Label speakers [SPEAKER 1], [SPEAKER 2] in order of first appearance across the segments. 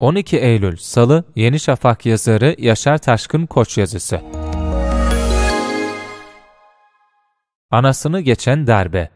[SPEAKER 1] 12 Eylül Salı Yeni Şafak yazarı Yaşar Taşkın Koç yazısı. Anasını geçen darbe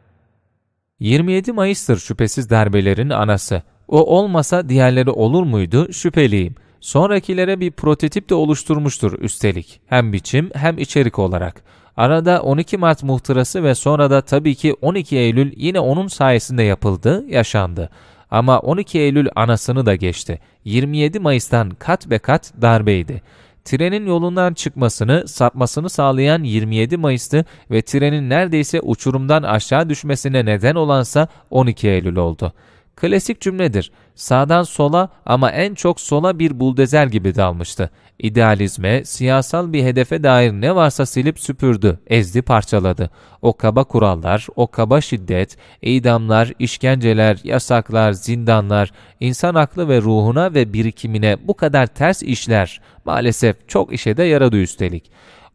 [SPEAKER 1] 27 Mayıs'tır şüphesiz darbelerin anası. O olmasa diğerleri olur muydu şüpheliyim. Sonrakilere bir prototip de oluşturmuştur üstelik. Hem biçim hem içerik olarak. Arada 12 Mart muhtırası ve sonra da tabii ki 12 Eylül yine onun sayesinde yapıldı, yaşandı. Ama 12 Eylül anasını da geçti. 27 Mayıs'tan kat be kat darbeydi. Trenin yolundan çıkmasını, sapmasını sağlayan 27 Mayıs'tı ve trenin neredeyse uçurumdan aşağı düşmesine neden olansa 12 Eylül oldu. Klasik cümledir. Sağdan sola ama en çok sola bir buldezer gibi dalmıştı. İdealizme, siyasal bir hedefe dair ne varsa silip süpürdü, ezdi parçaladı. O kaba kurallar, o kaba şiddet, idamlar, işkenceler, yasaklar, zindanlar, insan aklı ve ruhuna ve birikimine bu kadar ters işler maalesef çok işe de yaradı üstelik.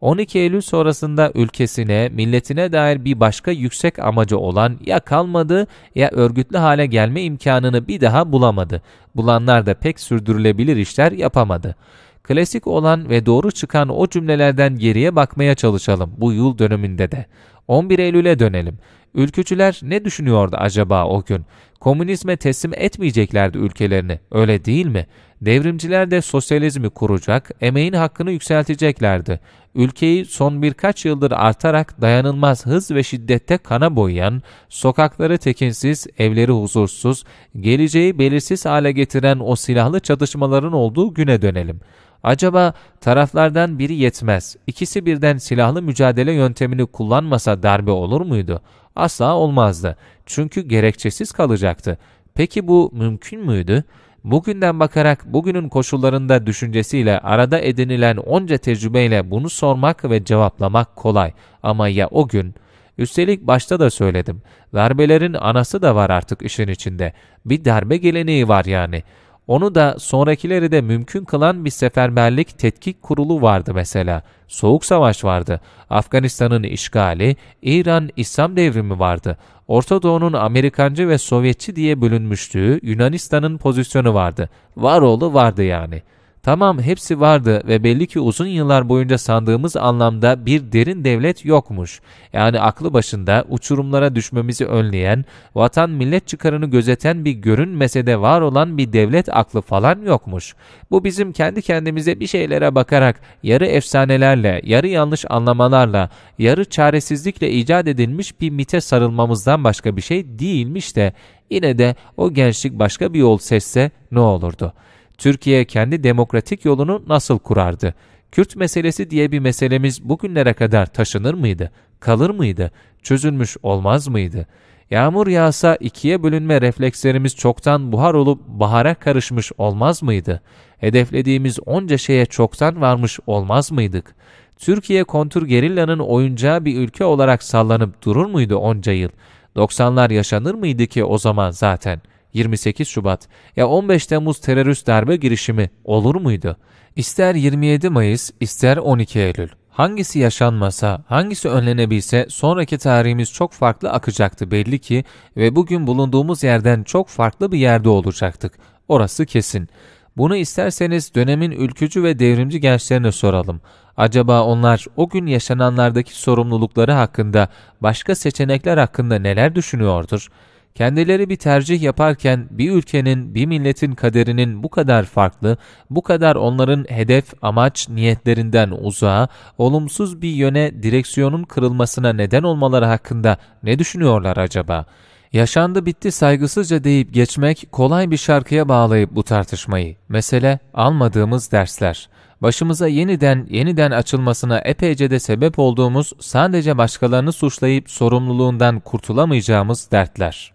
[SPEAKER 1] 12 Eylül sonrasında ülkesine, milletine dair bir başka yüksek amacı olan ya kalmadı ya örgütlü hale gelme imkanını bir daha bulamadı. Bulanlar da pek sürdürülebilir işler yapamadı. Klasik olan ve doğru çıkan o cümlelerden geriye bakmaya çalışalım bu yıl dönümünde de. 11 Eylül'e dönelim. Ülkücüler ne düşünüyordu acaba o gün? Komünizme teslim etmeyeceklerdi ülkelerini, öyle değil mi? Devrimciler de sosyalizmi kuracak, emeğin hakkını yükselteceklerdi. Ülkeyi son birkaç yıldır artarak dayanılmaz hız ve şiddette kana boyayan, sokakları tekinsiz, evleri huzursuz, geleceği belirsiz hale getiren o silahlı çatışmaların olduğu güne dönelim. Acaba taraflardan biri yetmez, ikisi birden silahlı mücadele yöntemini kullanmasa darbe olur muydu? Asla olmazdı. Çünkü gerekçesiz kalacaktı. Peki bu mümkün müydü? Bugünden bakarak bugünün koşullarında düşüncesiyle arada edinilen onca tecrübeyle bunu sormak ve cevaplamak kolay. Ama ya o gün? Üstelik başta da söyledim. Darbelerin anası da var artık işin içinde. Bir darbe geleneği var yani.'' Onu da sonrakileri de mümkün kılan bir seferberlik tetkik kurulu vardı mesela. Soğuk savaş vardı. Afganistan'ın işgali, İran İslam devrimi vardı. Orta Doğu'nun Amerikancı ve Sovyetçi diye bölünmüştüğü Yunanistan'ın pozisyonu vardı. Var oğlu vardı yani.'' Tamam hepsi vardı ve belli ki uzun yıllar boyunca sandığımız anlamda bir derin devlet yokmuş. Yani aklı başında uçurumlara düşmemizi önleyen, vatan millet çıkarını gözeten bir görünmese de var olan bir devlet aklı falan yokmuş. Bu bizim kendi kendimize bir şeylere bakarak, yarı efsanelerle, yarı yanlış anlamalarla, yarı çaresizlikle icat edilmiş bir mite sarılmamızdan başka bir şey değilmiş de, yine de o gençlik başka bir yol seçse ne olurdu?'' Türkiye kendi demokratik yolunu nasıl kurardı? Kürt meselesi diye bir meselemiz bugünlere kadar taşınır mıydı? Kalır mıydı? Çözülmüş olmaz mıydı? Yağmur yağsa ikiye bölünme reflekslerimiz çoktan buhar olup bahara karışmış olmaz mıydı? Hedeflediğimiz onca şeye çoktan varmış olmaz mıydık? Türkiye kontur gerillanın oyuncağı bir ülke olarak sallanıp durur muydu onca yıl? 90'lar yaşanır mıydı ki o zaman zaten?'' 28 Şubat ya 15 Temmuz terörist darbe girişimi olur muydu? İster 27 Mayıs ister 12 Eylül. Hangisi yaşanmasa, hangisi önlenebilse sonraki tarihimiz çok farklı akacaktı belli ki ve bugün bulunduğumuz yerden çok farklı bir yerde olacaktık. Orası kesin. Bunu isterseniz dönemin ülkücü ve devrimci gençlerine soralım. Acaba onlar o gün yaşananlardaki sorumlulukları hakkında, başka seçenekler hakkında neler düşünüyordur?'' Kendileri bir tercih yaparken bir ülkenin, bir milletin kaderinin bu kadar farklı, bu kadar onların hedef, amaç, niyetlerinden uzağa, olumsuz bir yöne direksiyonun kırılmasına neden olmaları hakkında ne düşünüyorlar acaba? Yaşandı bitti saygısızca deyip geçmek kolay bir şarkıya bağlayıp bu tartışmayı. Mesele almadığımız dersler başımıza yeniden yeniden açılmasına epeyce de sebep olduğumuz sadece başkalarını suçlayıp sorumluluğundan kurtulamayacağımız dertler.